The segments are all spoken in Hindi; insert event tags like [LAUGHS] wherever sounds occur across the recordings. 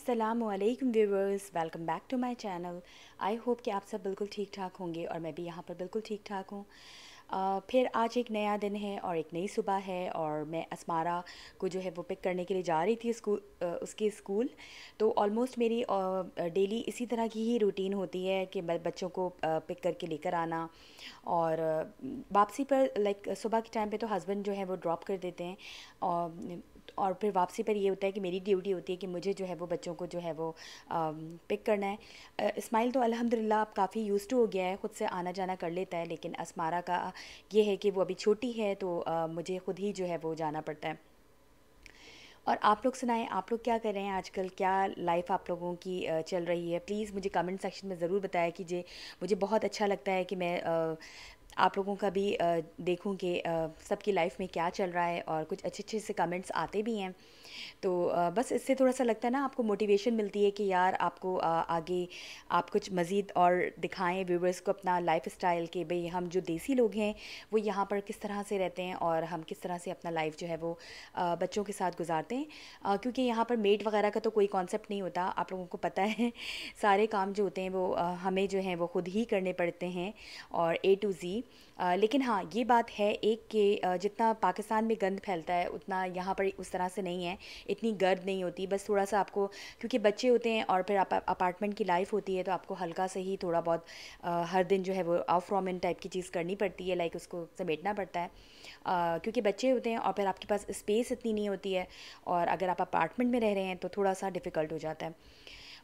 Aslam viewers welcome back to my channel I hope कि आप सब बिल्कुल ठीक ठाक होंगे और मैं भी यहाँ पर बिल्कुल ठीक ठाक हूँ फिर आज एक नया दिन है और एक नई सुबह है और मैं असमारा को जो है वो पिक करने के लिए जा रही थी स्कूल उसके स्कूल तो ऑलमोस्ट मेरी डेली इसी तरह की ही रूटीन होती है कि बच्चों को पिक करके लेकर आना और वापसी पर लाइक सुबह के टाइम पे तो हस्बैंड जो है वो ड्रॉप कर देते हैं और और फिर वापसी पर ये होता है कि मेरी ड्यूटी होती है कि मुझे जो है वो बच्चों को जो है वो पिक करना है इस्माइल तो अल्हम्दुलिल्लाह अब काफ़ी यूज टू हो गया है ख़ुद से आना जाना कर लेता है लेकिन असमारा का ये है कि वो अभी छोटी है तो मुझे ख़ुद ही जो है वो जाना पड़ता है और आप लोग सुनाएं आप लोग क्या कर रहे हैं आजकल क्या लाइफ आप लोगों की चल रही है प्लीज़ मुझे कमेंट सेक्शन में ज़रूर बताया कीजिए मुझे बहुत अच्छा लगता है कि मैं आप लोगों का भी देखूं कि सबकी लाइफ में क्या चल रहा है और कुछ अच्छे अच्छे से कमेंट्स आते भी हैं तो बस इससे थोड़ा सा लगता है ना आपको मोटिवेशन मिलती है कि यार आपको आगे आप कुछ मज़ीद और दिखाएं व्यूवर्स को अपना लाइफ स्टाइल के भाई हम जो देसी लोग हैं वो यहाँ पर किस तरह से रहते हैं और हम किस तरह से अपना लाइफ जो है वो बच्चों के साथ गुजारते हैं क्योंकि यहाँ पर मेट वगैरह का तो कोई कॉन्सेप्ट नहीं होता आप लोगों को पता है [LAUGHS] सारे काम जो होते हैं वो हमें जो हैं वो खुद ही करने पड़ते हैं और ए टू ज़ी थी आ, लेकिन हाँ ये बात है एक कि जितना पाकिस्तान में गंद फैलता है उतना यहाँ पर उस तरह से नहीं है इतनी गर्द नहीं होती बस थोड़ा सा आपको क्योंकि बच्चे होते हैं और फिर आप, अपार्टमेंट की लाइफ होती है तो आपको हल्का से ही थोड़ा बहुत आ, हर दिन जो है वो इन टाइप की चीज़ करनी पड़ती है लाइक उसको समेटना पड़ता है आ, क्योंकि बच्चे होते हैं और फिर आपके पास स्पेस इतनी नहीं होती है और अगर आप अपार्टमेंट में रह रहे हैं तो थोड़ा सा डिफ़िकल्ट हो जाता है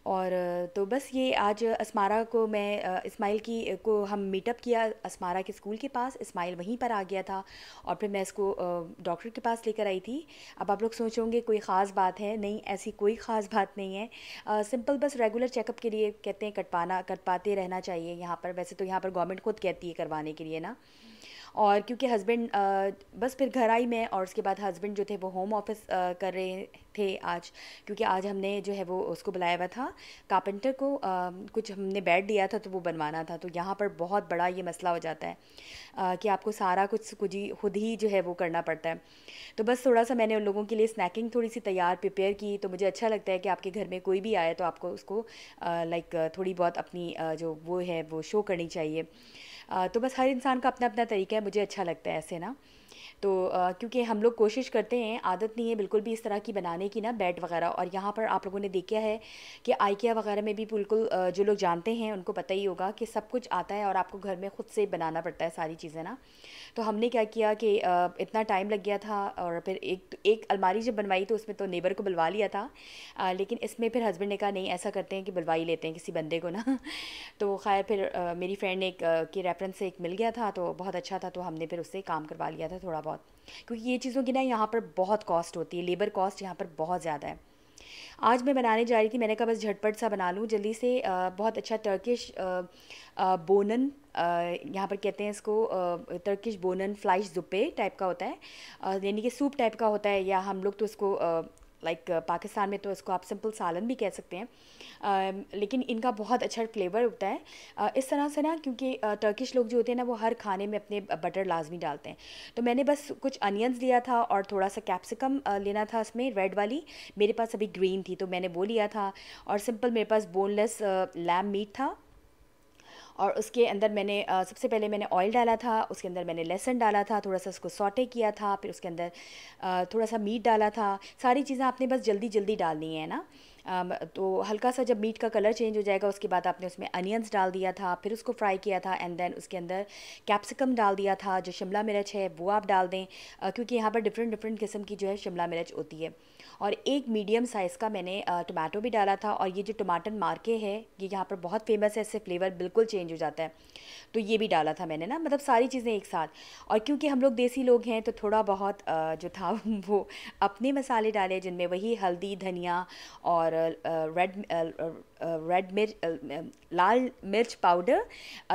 और तो बस ये आज अस्मारा को मैं इस्माइल की को हम मीटअप किया अस्मारा के स्कूल के पास इस्माइल वहीं पर आ गया था और फिर मैं इसको डॉक्टर के पास लेकर आई थी अब आप लोग सोचोगे कोई ख़ास बात है नहीं ऐसी कोई ख़ास बात नहीं है सिंपल बस रेगुलर चेकअप के लिए कहते हैं कटवाना कटपाते रहना चाहिए यहाँ पर वैसे तो यहाँ पर गवर्नमेंट खुद कहती है करवाने के लिए ना और क्योंकि हस्बैंड बस फिर घर आई मैं और उसके बाद हस्बैंड जो थे वो होम ऑफिस कर रहे थे आज क्योंकि आज हमने जो है वो उसको बुलाया हुआ था कारपेंटर को आ, कुछ हमने बेड दिया था तो वो बनवाना था तो यहाँ पर बहुत बड़ा ये मसला हो जाता है आ, कि आपको सारा कुछ कुछ ही खुद ही जो है वो करना पड़ता है तो बस थोड़ा सा मैंने उन लोगों के लिए स्नैकिंग थोड़ी सी तैयार प्रिपेयर की तो मुझे अच्छा लगता है कि आपके घर में कोई भी आए तो आपको उसको लाइक थोड़ी बहुत अपनी जो वो है वो शो करनी चाहिए तो बस हर इंसान का अपना अपना तरीका है मुझे अच्छा लगता है ऐसे ना तो क्योंकि हम लोग कोशिश करते हैं आदत नहीं है बिल्कुल भी इस तरह की बनाने खाने की ना बेड वगैरह और यहाँ पर आप लोगों ने देखा है कि आइकिया वगैरह में भी बिल्कुल जो लोग जानते हैं उनको पता ही होगा कि सब कुछ आता है और आपको घर में ख़ुद से बनाना पड़ता है सारी चीज़ें ना तो हमने क्या किया कि इतना टाइम लग गया था और फिर एक एक अलमारी जब बनवाई तो उसमें तो नेबर को बुलवा लिया था लेकिन इसमें फिर हस्बैंड ने कहा नहीं ऐसा करते हैं कि बुलवा ही लेते हैं किसी बंदे को ना [LAUGHS] तो खैर फिर मेरी फ्रेंड ने एक के रेफरेंस से एक मिल गया था तो बहुत अच्छा था तो हमने फिर उससे काम करवा लिया था थोड़ा बहुत क्योंकि ये चीज़ों की ना यहाँ पर बहुत कॉस्ट होती है लेबर कॉस्ट यहाँ पर बहुत ज़्यादा है आज मैं बनाने जा रही थी मैंने कहा बस झटपट सा बना लूँ जल्दी से बहुत अच्छा टर्किश बोनन यहाँ पर कहते हैं इसको टर्किश बोनन फ्लाइश जुप्पे टाइप का होता है यानी कि सूप टाइप का होता है या हम लोग तो उसको लाइक like, पाकिस्तान uh, में तो इसको आप सिंपल सालन भी कह सकते हैं uh, लेकिन इनका बहुत अच्छा फ्लेवर होता है uh, इस तरह से ना क्योंकि टर्किश uh, लोग जो होते हैं ना वो हर खाने में अपने बटर uh, लाजमी डालते हैं तो मैंने बस कुछ अनियंस लिया था और थोड़ा सा कैप्सिकम लेना था इसमें रेड वाली मेरे पास अभी ग्रीन थी तो मैंने वो लिया था और सिंपल मेरे पास बोनलेस लैम मीट था और उसके अंदर मैंने सबसे पहले मैंने ऑयल डाला था उसके अंदर मैंने लहसन डाला था थोड़ा सा उसको सॉटे किया था फिर उसके अंदर थोड़ा सा मीट डाला था सारी चीज़ें आपने बस जल्दी जल्दी डालनी है ना Um, तो हल्का सा जब मीट का कलर चेंज हो जाएगा उसके बाद आपने उसमें अनियंस डाल दिया था फिर उसको फ्राई किया था एंड देन उसके अंदर कैप्सिकम डाल दिया था जो शिमला मिर्च है वो आप डाल दें uh, क्योंकि यहाँ पर डिफरेंट डिफरेंट किस्म की जो है शिमला मिर्च होती है और एक मीडियम साइज़ का मैंने टमाटो uh, भी डाला था और ये जो टमाटर मार्के है ये यहाँ पर बहुत फेमस है इससे फ्लेवर बिल्कुल चेंज हो जाता है तो ये भी डाला था मैंने ना मतलब सारी चीज़ें एक साथ और क्योंकि हम लोग देसी लोग हैं तो थोड़ा बहुत uh, जो था [LAUGHS] वो अपने मसाले डाले जिनमें वही हल्दी धनिया और or a, a red red मिर्च लाल मिर्च पाउडर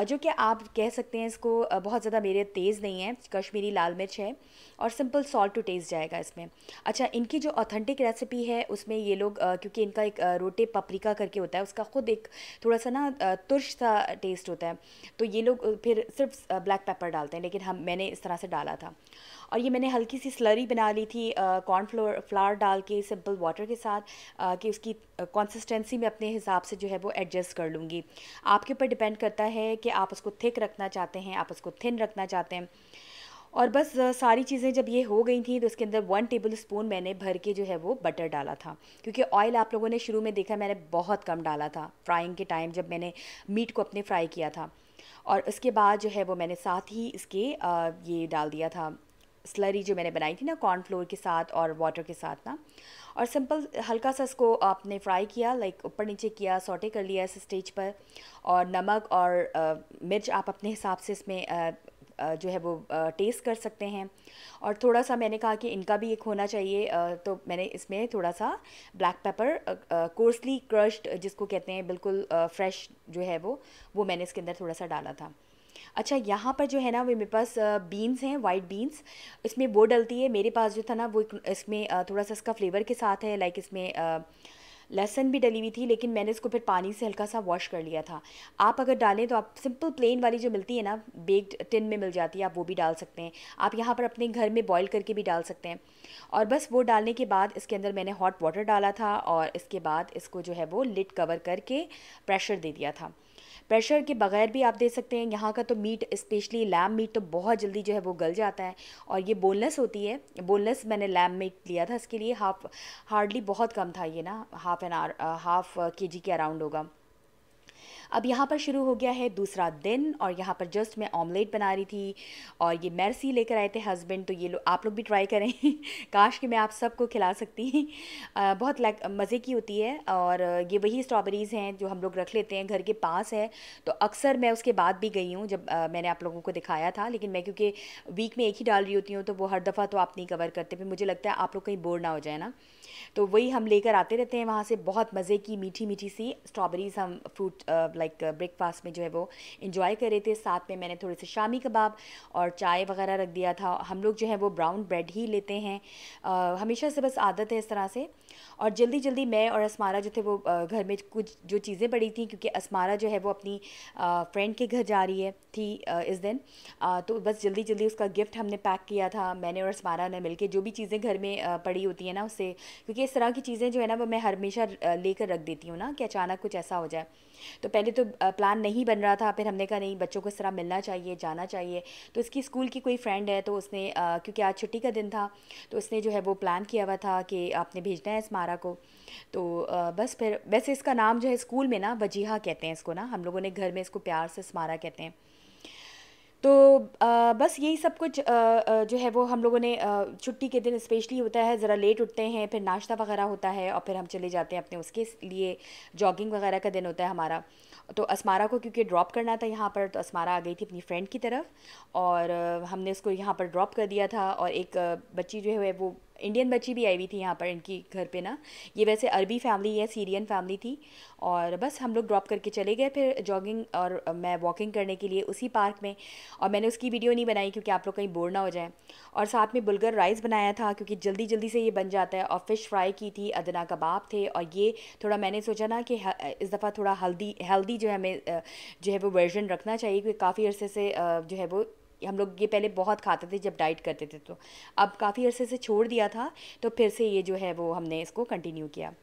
जो कि आप कह सकते हैं इसको बहुत ज़्यादा मेरे तेज़ नहीं है कश्मीरी लाल मिर्च है और सिंपल सॉल्ट टू टेस्ट जाएगा इसमें अच्छा इनकी जो ऑथेंटिक रेसिपी है उसमें ये लोग क्योंकि इनका एक रोटे पपरिका करके होता है उसका ख़ुद एक थोड़ा सा ना तुर्श सा टेस्ट होता है तो ये लोग फिर सिर्फ ब्लैक पेपर डालते हैं लेकिन हम मैंने इस तरह से डाला था और ये मैंने हल्की सी स्लरी बना ली थी कॉर्नफ्लोर फ्लावर डाल के सिंपल वाटर के साथ कि उसकी कंसिस्टेंसी में अपने हिसाब हिसाब से जो है वो एडजस्ट कर लूँगी आपके ऊपर डिपेंड करता है कि आप उसको थिक रखना चाहते हैं आप उसको थिन रखना चाहते हैं और बस सारी चीज़ें जब ये हो गई थी तो इसके अंदर वन टेबल स्पून मैंने भर के जो है वो बटर डाला था क्योंकि ऑयल आप लोगों ने शुरू में देखा मैंने बहुत कम डाला था फ्राइंग के टाइम जब मैंने मीट को अपने फ्राई किया था और उसके बाद जो है वो मैंने साथ ही इसके ये डाल दिया था स्लरी जो मैंने बनाई थी ना कॉर्नफ्लोर के साथ और वाटर के साथ ना और सिंपल हल्का सा इसको आपने फ्राई किया लाइक ऊपर नीचे किया सोटे कर लिया इस स्टेज पर और नमक और आ, मिर्च आप अपने हिसाब से इसमें आ, आ, जो है वो टेस्ट कर सकते हैं और थोड़ा सा मैंने कहा कि इनका भी एक होना चाहिए तो मैंने इसमें थोड़ा सा ब्लैक पेपर कोर्सली क्रश्ड जिसको कहते हैं बिल्कुल फ्रेश जो है वो वो मैंने इसके अंदर थोड़ा सा डाला था अच्छा यहाँ पर जो है ना वो मेरे पास बीन्स हैं वाइट बीन्स इसमें वो डलती है मेरे पास जो था ना वो इसमें थोड़ा सा इसका फ्लेवर के साथ है लाइक इसमें लहसन भी डली हुई थी लेकिन मैंने इसको फिर पानी से हल्का सा वॉश कर लिया था आप अगर डालें तो आप सिंपल प्लेन वाली जो मिलती है ना बेक्ड टिन में मिल जाती है आप वो भी डाल सकते हैं आप यहाँ पर अपने घर में बॉईल करके भी डाल सकते हैं और बस वो डालने के बाद इसके अंदर मैंने हॉट वाटर डाला था और इसके बाद इसको जो है वो लिट कवर करके प्रेशर दे दिया था प्रेशर के बगैर भी आप दे सकते हैं यहाँ का तो मीट स्पेशली लैम मीट तो बहुत जल्दी जो है वो गल जाता है और ये बोनलेस होती है बोनलेस मैंने लैम मीट लिया था इसके लिए हाफ हार्डली बहुत कम था ये ना हाफ एन आर हाफ के जी के अराउंड होगा अब यहाँ पर शुरू हो गया है दूसरा दिन और यहाँ पर जस्ट मैं ऑमलेट बना रही थी और ये मैरसी लेकर आए थे हस्बैंड तो ये लो, आप लोग भी ट्राई करें [LAUGHS] काश कि मैं आप सबको खिला सकती हूँ [LAUGHS] बहुत मज़े की होती है और ये वही स्ट्रॉबेरीज़ हैं जो हम लोग रख लेते हैं घर के पास है तो अक्सर मैं उसके बाद भी गई हूँ जब आ, मैंने आप लोगों को दिखाया था लेकिन मैं क्योंकि वीक में एक ही डाल रही होती हूँ तो वो हर दफ़ा तो आप नहीं कवर करते फिर मुझे लगता है आप लोग कहीं बोर ना हो जाए ना तो वही हम लेकर आते रहते हैं वहाँ से बहुत मज़े की मीठी मीठी सी स्ट्रॉबेरीज़ हम फ्रूट लाइक ब्रेकफास्ट uh, में जो है वो इन्जॉय कर रहे थे साथ में मैंने थोड़े से शामी कबाब और चाय वगैरह रख दिया था हम लोग जो है वो ब्राउन ब्रेड ही लेते हैं हमेशा से बस आदत है इस तरह से और जल्दी जल्दी मैं और असमारा जो थे वो घर में कुछ जो चीज़ें पड़ी थी क्योंकि असमारा जो है वो अपनी फ्रेंड के घर जा रही है थी इस दिन तो बस जल्दी जल्दी उसका गिफ्ट हमने पैक किया था मैंने और असमारा ने मिलके जो भी चीज़ें घर में पड़ी होती हैं ना उससे क्योंकि इस तरह की चीज़ें जो है ना वो मैं हमेशा लेकर रख देती हूँ ना कि अचानक कुछ ऐसा हो जाए तो पहले तो प्लान नहीं बन रहा था फिर हमने कहा नहीं बच्चों को इस तरह मिलना चाहिए जाना चाहिए तो इसकी स्कूल की कोई फ्रेंड है तो उसने क्योंकि आज छुट्टी का दिन था तो उसने जो है वो प्लान किया हुआ था कि आपने भेजना है हैं स्मारा को तो बस फिर वैसे इसका नाम जो है स्कूल में ना वजीहा कहते हैं इसको ना हम लोगों ने घर में इसको प्यार से स्मारा कहते हैं तो बस यही सब कुछ जो है वो हम लोगों ने छुट्टी के दिन स्पेशली होता है ज़रा लेट उठते हैं फिर नाश्ता वगैरह होता है और फिर हम चले जाते हैं अपने उसके लिए जॉगिंग वगैरह का दिन होता है हमारा तो असमारा को क्योंकि ड्रॉप करना था यहाँ पर तो असमारा आ गई थी अपनी फ्रेंड की तरफ और हमने उसको यहाँ पर ड्रॉप कर दिया था और एक बच्ची जो है वो इंडियन बच्ची भी आई हुई थी यहाँ पर इनकी घर पे ना ये वैसे अरबी फैमिली है सीरियन फैमिली थी और बस हम लोग ड्रॉप करके चले गए फिर जॉगिंग और मैं वॉकिंग करने के लिए उसी पार्क में और मैंने उसकी वीडियो नहीं बनाई क्योंकि आप लोग कहीं बोर ना हो जाए और साथ में बुलगर राइस बनाया था क्योंकि जल्दी जल्दी से ये बन जाता है और फ़िश फ्राई की थी अदना कबाब थे और ये थोड़ा मैंने सोचा ना कि इस दफ़ा थोड़ा हल्दी हेल्दी जो है हमें जो है वो वर्जन रखना चाहिए क्योंकि काफ़ी अरसे से जो है वो हम लोग ये पहले बहुत खाते थे जब डाइट करते थे तो अब काफ़ी अरसे से छोड़ दिया था तो फिर से ये जो है वो हमने इसको कंटिन्यू किया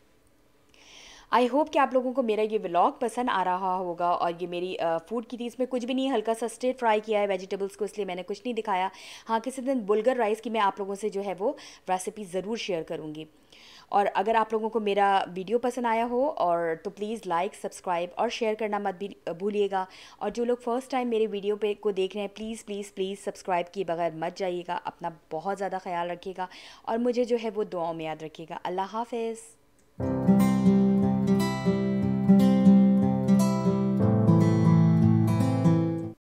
आई होप कि आप लोगों को मेरा ये व्लॉग पसंद आ रहा होगा और ये मेरी फूड की थी इसमें कुछ भी नहीं हल्का सा स्टेट फ्राई किया है वेजिटेबल्स को इसलिए मैंने कुछ नहीं दिखाया हाँ किसी दिन बुलगर राइस की मैं आप लोगों से जो है वो रेसिपी ज़रूर शेयर करूँगी और अगर आप लोगों को मेरा वीडियो पसंद आया हो और तो प्लीज़ लाइक सब्सक्राइब और शेयर करना मत भी भूलिएगा और जो लोग फर्स्ट टाइम मेरे वीडियो पे को देख रहे हैं प्लीज़ प्लीज़ प्लीज़ सब्सक्राइब किए बगैर मत जाइएगा अपना बहुत ज़्यादा ख्याल रखिएगा और मुझे जो है वो दुआओं में याद रखिएगा अल्लाह हाफिज़